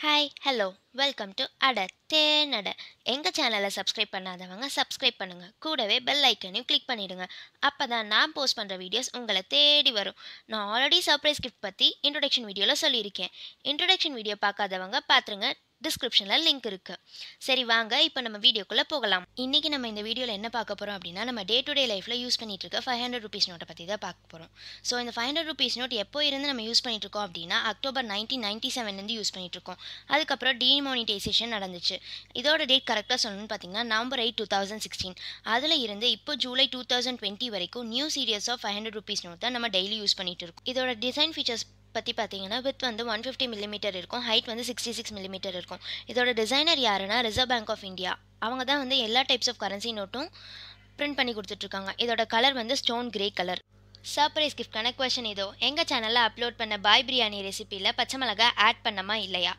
hi hello welcome to அட தேனட எங்கள் சேனலை சப்ஸ்கிரைப் பண்ணாதவங்க சப்ஸ்கிரைப் பண்ணுங்கள் கூடவே பெல் ஐக்கனையும் கிளிக் பண்ணிவிடுங்க அப்போ தான் நான் போஸ்ட் பண்ணுற வீடியோஸ் உங்களை தேடி வரும் நான் ஆல்ரெடி சர்ப்ரைஸ் கிஃப்ட் பற்றி இன்ட்ரொடக்ஷன் வீடியோவில் சொல்லியிருக்கேன் இன்ட்ரொடக்ஷன் வீடியோ பார்க்காதவங்க பார்த்துருங்க டிஸ்கிரிப்ஷனில் லிங்க் இருக்குது சரி வாங்க இப்போ நம்ம வீடியோக்குள்ளே போகலாம் இன்றைக்கி நம்ம இந்த வீடியோவில் என்ன பார்க்க போகிறோம் அப்படின்னா நம்ம டே டு டே லைஃப்பில் யூஸ் பண்ணிகிட்டு இருக்க ஃபைவ் ஹண்ட்ரட் ருபீஸ் நோட்டை பற்றி தான் பார்க்க போகிறோம் ஸோ இந்த ஃபைவ் ஹண்ட்ரட் ருபீஸ் நோட் எப்போ இருந்து நம்ம யூஸ் பண்ணிட்டு இருக்கோம் அப்படின்னா அக்டோபர் நைன்டீன் நைன்ட்டி செவன்லேருந்து யூஸ் பண்ணிட்டு இருக்கோம் அதுக்கப்புறம் டிமானிட்டைசேஷன் நடந்துச்சு இதோட டேட் கரெக்டாக சொல்லணும்னு பார்த்தீங்கன்னா November eight two thousand sixteen அதில் இருந்து இப்போ ஜூலை டூ தௌசண்ட் டுவெண்ட்டி வரைக்கும் new series of five hundred rupees note தான் நம்ம டெய்லி யூஸ் பண்ணிட்டு இருக்கோம் இதோட டிசைன் ஃபீச்சர்ஸ் பற்றி பார்த்தீங்கன்னா வித் வந்து ஒன் ஃபிஃப்டி மில்லிமீட்டர் இருக்கும் ஹைட் வந்து சிக்ஸ்டி சிக்ஸ் மில்லிமீட்டர் இருக்கும் இதோட டிசைனர் யாருன்னா ரிசர்வ் பேங்க் ஆஃப் இந்தியா அவங்க தான் வந்து எல்லா டைப்ஸ் ஆஃப் கரன்சி நோட்டும் பிரிண்ட் பண்ணி கொடுத்துட்ருக்காங்க இதோட கலர் வந்து ஸ்டோன் கிரே கலர் சர்ப்ரைஸ் கிஃப்டான கொஷின் இதோ எங்கள் சேனலில் அப்லோட் பண்ண பாய் பிரியாணி ரெசிப்பியில் பச்சை மிளகா ஆட் பண்ணமா இல்லையா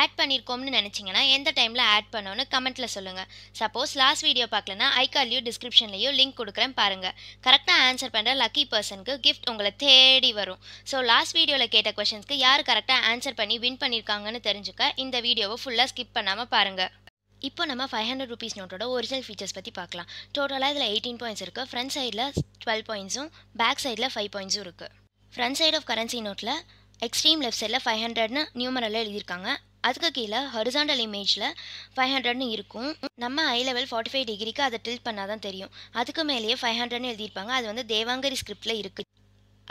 ஆட் பண்ணியிருக்கோம்னு நினச்சிங்கன்னா எந்த டைமில் ஆட் பண்ணோன்னு கமெண்ட்டில் சொல்லுங்கள் சப்போஸ் லாஸ்ட் வீடியோ பார்க்கலன்னா ஐக்கால்லையோ டிஸ்கிரிப்ஷன்லையோ லிங்க் கொடுக்குறேன் பாருங்கள் கரெக்டாக ஆன்சர் பண்ணுற லக்கி பர்சனுக்கு கிஃப்ட் உங்களை தேடி வரும் ஸோ லாஸ்ட் வீடியோவில் கேட்ட கொஷின்ஸ்க்கு யார் கரெக்டாக ஆன்சர் பண்ணி வின் பண்ணியிருக்காங்கன்னு தெரிஞ்சுக்க இந்த வீடியோவை ஃபுல்லாக ஸ்கிப் பண்ணாமல் பாருங்கள் இப்போ நம்ம ஃபைவ் ஹண்ட்ரட் ருபீஸ் நோட்டோட ஒரிஜினல் ஃபீச்சர்ஸ் பற்றி பார்க்கலாம் டோட்டலாக இதில் எயிட்டீன் பாயிண்ட்ஸ் இருக்குது ஃப்ரண்ட் சைடில் டுவெல் பாயிண்ட்ஸும் பேக் சைடில் ஃபைவ் பாயிண்ட்ஸும் இருக்குது ஃப்ரண்ட் சைட் ஆஃப் கரன்சி நோட்டில் எக்ஸ்ட்ரீம் லெஃப்ட் சைடில் ஃபைவ் ஹண்ட்ரட்னு நியூமரில் எழுதியிருக்காங்க அதுக்கு கீழே ஹரிசாண்டல் இமேஜில் ஃபைவ் ஹண்ட்ரட்னு இருக்கும் நம்ம ஐ லெவல் ஃபார்ட்டி ஃபைவ் டிகிரிக்கு அதை டில்ட் பண்ணால் தான் தெரியும் அதுக்கு மேலேயே ஃபைவ் ஹண்ட்ரட்னு எழுதியிருப்பாங்க அது வந்து தேவாங்கரி ஸ்கிரிப்டில் இருக்குது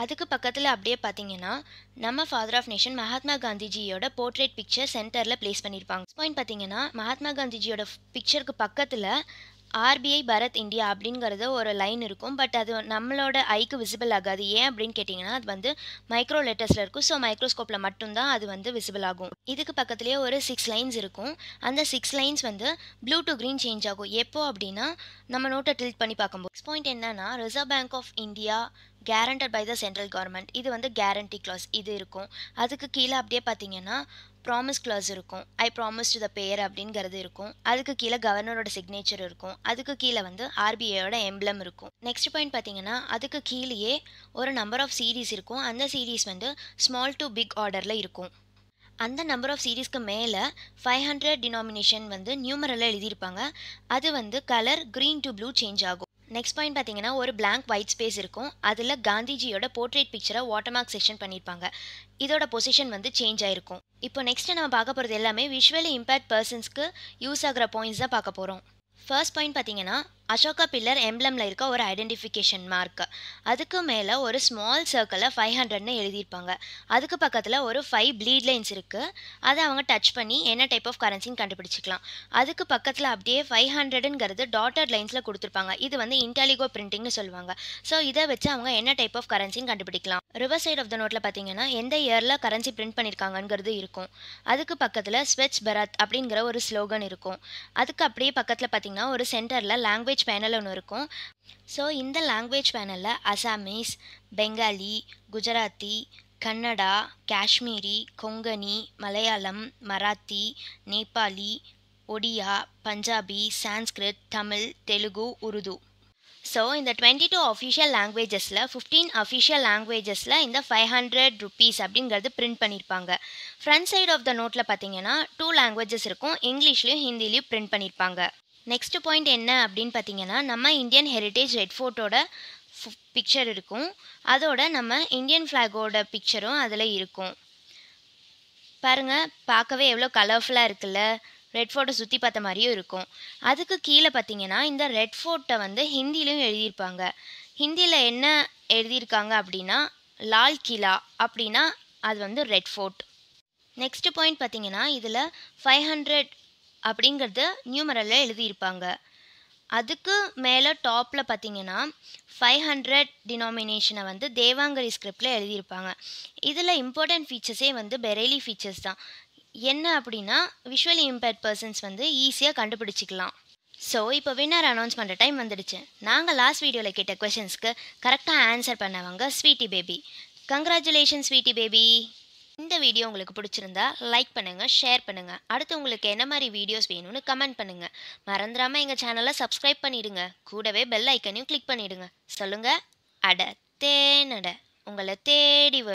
அதுக்கு பக்கத்தில் அப்படியே பார்த்தீங்கன்னா நம்ம ஃபாதர் ஆஃப் நேஷன் மகாத்மா காந்திஜியோட போர்ட்ரேட் பிக்சர் சென்டரில் பிளேஸ் பண்ணியிருப்பாங்க பாயிண்ட் பார்த்தீங்கன்னா மகாத்மா காந்திஜியோட பிக்சருக்கு பக்கத்தில் ஆர்பிஐ பரத் இந்தியா அப்படிங்கிறது ஒரு லைன் இருக்கும் பட் அது நம்மளோட ஐக்கு விசிபிள் ஆகாது ஏன் அப்படின்னு கேட்டிங்கன்னா அது வந்து மைக்ரோ லெட்டர்ஸில் இருக்கும் ஸோ மைக்ரோஸ்கோப்பில் மட்டும்தான் அது வந்து விசிபிள் ஆகும் இதுக்கு பக்கத்துலேயே ஒரு சிக்ஸ் லைன்ஸ் இருக்கும் அந்த சிக்ஸ் லைன்ஸ் வந்து ப்ளூ டு க்ரீன் சேஞ்ச் ஆகும் எப்போ அப்படின்னா நம்ம நோட்டை டில்ட் பண்ணி பார்க்கும்போது பாயிண்ட் என்னன்னா reserve bank of India guaranteed by the central government இது வந்து கேரண்டி கிளாஸ் இது இருக்கும் அதுக்கு கீழே அப்படியே பார்த்தீங்கன்னா ப்ராமிஸ் கிளாஸ் இருக்கும் ஐ ப்ராமிஸ் த பேர் அப்படிங்கிறது இருக்கும் அதுக்கு கீழே கவர்னரோட சிக்னேச்சர் இருக்கும் அதுக்கு கீழே வந்து ஆர்பிஐயோட எம்ப்ளம் இருக்கும் நெக்ஸ்ட் பாயிண்ட் பார்த்தீங்கன்னா அதுக்கு கீழேயே ஒரு நம்பர் ஆஃப் சீரீஸ் இருக்கும் அந்த சீரீஸ் வந்து ஸ்மால் டு பிக் ஆர்டரில் இருக்கும் அந்த நம்பர் ஆஃப் சீரீஸ்க்கு மேலே ஃபைவ் ஹண்ட்ரட் டினாமினேஷன் வந்து நியூமரில் எழுதியிருப்பாங்க அது வந்து colour green to blue change ஆகும் நெக்ஸ்ட் பாயிண்ட் பார்த்தீங்கன்னா ஒரு பிளாங்க் ஒயிட் ஸ்பேஸ் இருக்கும் அதில் காந்திஜியோட போர்ட்ரேட் பிக்சரை வாட்டர் மார்க் செக்ஷன் பண்ணியிருப்பாங்க இதோட பொசிஷன் வந்து சேஞ்ச் ஆகிருக்கும் இப்போ நெக்ஸ்ட் நம்ம பார்க்க போகிறது எல்லாமே விஷுவலி இம்பேக்ட் பர்சன்ஸ்க்கு யூஸ் ஆகிற பாயிண்ட்ஸ் தான் பார்க்க போகிறோம் ஃபர்ஸ்ட் பாயிண்ட் பார்த்தீங்கன்னா அசோகா பில்லர் எம்ப்ளமில் இருக்க ஒரு ஐடென்டிஃபிகேஷன் மார்க் அதுக்கு மேலே ஒரு ஸ்மால் சர்க்கிளில் ஃபைவ் ஹண்ட்ரட்னு எழுதியிருப்பாங்க அதுக்கு பக்கத்தில் ஒரு ஃபைவ் ப்ளீட் லைன்ஸ் இருக்குது அதை அவங்க டச் பண்ணி என்ன டைப் ஆஃப் கரன்சின்னு கண்டுபிடிச்சிக்கலாம் அதுக்கு பக்கத்தில் அப்படியே ஃபைவ் ஹண்ட்ரடுங்கிறது டாட்டர் லைன்ஸில் கொடுத்துருப்பாங்க இது வந்து இன்டெலிகோ பிரிண்டிங்னு சொல்லுவாங்க ஸோ இதை வச்சு அவங்க என்ன டைப் ஆஃப் கரன்சின்னு கண்டுபிடிக்கலாம் ரிவர் சைட் ஆஃப் த நோட்டில் பார்த்தீங்கன்னா எந்த இயரில் கரன்சி பிரிண்ட் பண்ணியிருக்காங்கங்கிறது இருக்கும் அதுக்கு பக்கத்தில் ஸ்வெச் பரத் அப்படிங்கிற ஒரு ஸ்லோகன் இருக்கும் அதுக்கு அப்படியே பக்கத்தில் பார்த்தீங்கன்னா ஒரு சென்டரில் லாங்குவேஜ் லாங்குவேஜ் பேனல் ஒன்று இருக்கும் ஸோ இந்த லாங்குவேஜ் பேனலில் அசாமீஸ் பெங்காலி குஜராத்தி கன்னடா காஷ்மீரி கொங்கனி மலையாளம் மராத்தி நேபாளி ஒடியா பஞ்சாபி சான்ஸ்கிருத் தமிழ் தெலுங்கு உருது ஸோ இந்த டுவெண்ட்டி டூ அஃபிஷியல் லாங்குவேஜஸில் ஃபிஃப்டீன் அஃபிஷியல் லாங்குவேஜஸில் இந்த ஃபைவ் ஹண்ட்ரட் ருபீஸ் அப்படிங்கிறது பிரிண்ட் பண்ணியிருப்பாங்க ஃப்ரண்ட் சைடு ஆஃப் த நோட்டில் பார்த்தீங்கன்னா டூ லாங்குவேஜஸ் இருக்கும் இங்கிலீஷ்லேயும் ஹிந்திலையும் பிரிண்ட் பண்ணியிருப்பாங்க நெக்ஸ்ட் பாயிண்ட் என்ன அப்படின்னு பார்த்தீங்கன்னா நம்ம இந்தியன் ஹெரிட்டேஜ் ரெட் ஃபோர்ட்டோட பிக்சர் இருக்கும் அதோட நம்ம இந்தியன் ஃப்ளாகோட பிக்சரும் அதில் இருக்கும் பாருங்கள் பார்க்கவே எவ்வளோ கலர்ஃபுல்லாக இருக்குல்ல ரெட் ஃபோர்ட்டை சுற்றி பார்த்த மாதிரியும் இருக்கும் அதுக்கு கீழே பார்த்தீங்கன்னா இந்த ரெட் ஃபோர்ட்டை வந்து ஹிந்திலையும் எழுதியிருப்பாங்க ஹிந்தியில் என்ன எழுதியிருக்காங்க அப்படின்னா லால் கிலா அப்படின்னா அது வந்து ரெட் ஃபோர்ட் நெக்ஸ்ட் பாயிண்ட் பார்த்தீங்கன்னா இதில் ஃபைவ் ஹண்ட்ரட் அப்படிங்கிறத நியூமரலில் எழுதியிருப்பாங்க அதுக்கு மேலே டாப்பில் பார்த்தீங்கன்னா ஃபைவ் ஹண்ட்ரட் டினாமினேஷனை வந்து தேவாங்கரி ஸ்கிரிப்டில் எழுதியிருப்பாங்க இதில் இம்பார்ட்டன்ட் ஃபீச்சர்ஸே வந்து பெரெய்லி ஃபீச்சர்ஸ் தான் என்ன அப்படின்னா விஷுவலி இம்பேர்ட் பர்சன்ஸ் வந்து ஈஸியாக கண்டுபிடிச்சிக்கலாம் ஸோ இப்போ வின்னர் அனௌன்ஸ் பண்ணுற டைம் வந்துடுச்சு நாங்கள் லாஸ்ட் வீடியோவில் கேட்ட கொஷின்ஸ்க்கு கரெக்டாக ஆன்சர் பண்ணவங்க sweety baby congratulation sweety baby இந்த வீடியோ உங்களுக்கு பிடிச்சிருந்தா லைக் பண்ணுங்கள் ஷேர் பண்ணுங்கள் அடுத்து உங்களுக்கு என்ன மாதிரி வீடியோஸ் வேணும்னு கமெண்ட் பண்ணுங்கள் மறந்துடாமல் எங்கள் சேனலை சப்ஸ்கிரைப் பண்ணிவிடுங்க கூடவே பெல் ஐக்கனையும் கிளிக் பண்ணிவிடுங்க சொல்லுங்கள் அட தேனட உங்களை தேடி